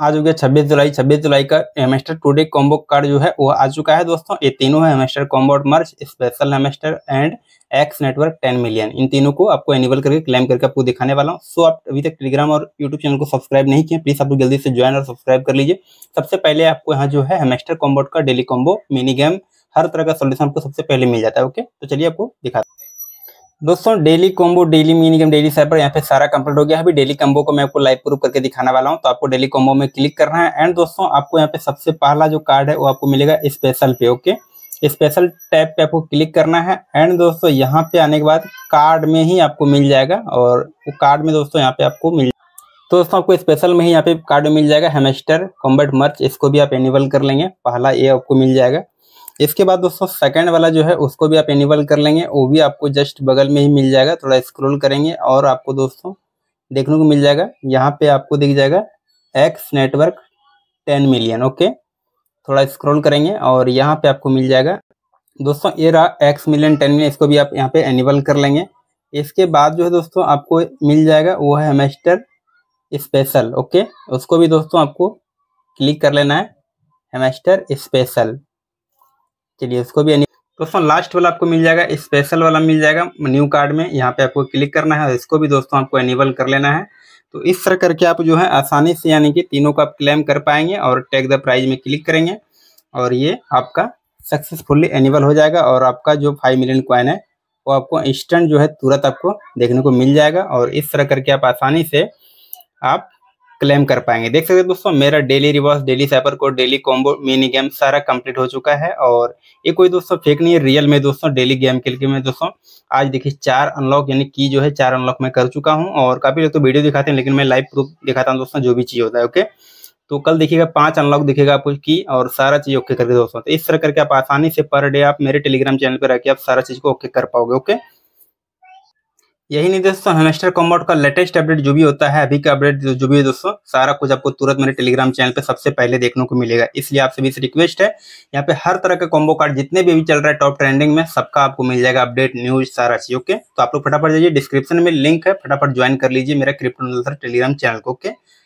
आ चुके हैं छब्बीस जुलाई छब्बीस जुलाई का हेमेस्टर टूडे कॉम्बो कार्ड जो है वो आ चुका है दोस्तों ये तीनों है hamster combo merch special hamster and X network ten million इन तीनों को आपको एनिबल करके क्लेम करके आपको दिखाने वाला हूँ सो आप अभी तक टेलीग्राम और यूट्यूब चैनल को सब्सक्राइब नहीं किए प्लीज आप लोग जल्दी से ज्वाइन और सब्सक्राइब कर लीजिए सबसे पहले आपको यहाँ जो है हेमेस्टर कॉम्बोट का डेली कॉम्बो मिनी गेम हर तरह का सोल्यूशन आपको सबसे पहले मिल जाता है ओके तो चलिए आपको दिखाते हैं दोस्तों daily combo daily minigame daily cipher यहाँ पे सारा कंप्लीट हो गया अभी डेली कॉम्बो को मैं आपको लाइव प्रूफ करके दिखाने वाला हूँ तो आपको डेली कॉम्बो में क्लिक करना है एंड दोस्तों आपको यहाँ पे सबसे पहला जो कार्ड है वो आपको मिलेगा स्पेशल पे ओके स्पेशल टैब पे आपको क्लिक करना है एंड दोस्तों यहाँ पे आने के बाद कार्ड में ही आपको मिल जाएगा और वो कार्ड में दोस्तों यहाँ पे आपको मिल तो दोस्तों आपको स्पेशल में ही यहाँ पे कार्ड मिल जाएगा हेमेस्टर कॉम्बर्ट मर्च इसको भी आप एनिवल कर लेंगे पहला ये आपको मिल जाएगा इसके बाद दोस्तों सेकंड वाला जो है उसको भी आप एनिबल कर लेंगे वो भी आपको जस्ट बगल में ही मिल जाएगा थोड़ा स्क्रॉल करेंगे और आपको दोस्तों देखने को मिल जाएगा यहाँ पे आपको दिख जाएगा X network ten million okay थोड़ा स्क्रॉल करेंगे और यहाँ पे आपको मिल जाएगा दोस्तों ये रहा एक्स मिलियन टेन मिलियन इसको भी आप यहाँ पे एनिबल कर लेंगे इसके बाद जो है दोस्तों आपको मिल जाएगा वो है हेमेस्टर स्पेशल ओके उसको भी दोस्तों आपको क्लिक कर लेना है हेमेस्टर स्पेशल चलिए उसको भी दोस्तों लास्ट वाला आपको मिल जाएगा स्पेशल वाला मिल जाएगा न्यू कार्ड में यहाँ पे आपको क्लिक करना है और इसको भी दोस्तों आपको एनेबल कर लेना है तो इस तरह करके आप जो है आसानी से यानी कि तीनों को आप क्लेम कर पाएंगे और टेक द प्राइज में क्लिक करेंगे और ये आपका सक्सेसफुली एनेबल हो जाएगा और आपका जो फाइव मिलियन क्वाइन है वो आपको इंस्टेंट जो है तुरंत आपको देखने को मिल जाएगा और इस तरह करके आप आसानी से आप क्लेम कर पाएंगे देख सकते हैं दोस्तों मेरा daily reverse daily cyber code daily combo mini game सारा कंप्लीट हो चुका है और ये कोई दोस्तों फेक नहीं है रियल में दोस्तों डेली गेम खेल के मैं दोस्तों आज देखिए चार अनलॉक यानी की जो है चार अनलॉक मैं कर चुका हूँ और काफी लोग तो वीडियो दिखाते हैं लेकिन मैं लाइव प्रूफ दिखाता हूँ दोस्तों जो भी चीज होता है ओके तो कल देखिएगा पांच अनलॉक दिखेगा आपको की और सारा चीज ओके करके दोस्तों तो इस तरह करके आप आसानी से पर डे आप मेरे टेलीग्राम चैनल पर रहकर आप सारा चीज को ओके कर पाओगे ओके यही नहीं दोस्तों हेमेस्टर कॉम्बाउट का लेटेस्ट अपडेट जो भी होता है अभी का अपडेट जो, भी है दोस्तों सारा कुछ आपको तुरंत मेरे टेलीग्राम चैनल पे सबसे पहले देखने को मिलेगा इसलिए आप सभी से रिक्वेस्ट है यहाँ पे हर तरह का कॉम्बो कार्ड जितने भी अभी चल रहा है टॉप ट्रेंडिंग में सबका आपको मिल जाएगा अपडेट न्यूज सारा चीज ओके तो आप लोग फटाफट जाइए डिस्क्रिप्शन में लिंक है फटाफट ज्वाइन कर लीजिए मेरा क्रिप्टो टेलीग्राम चैनल को ओके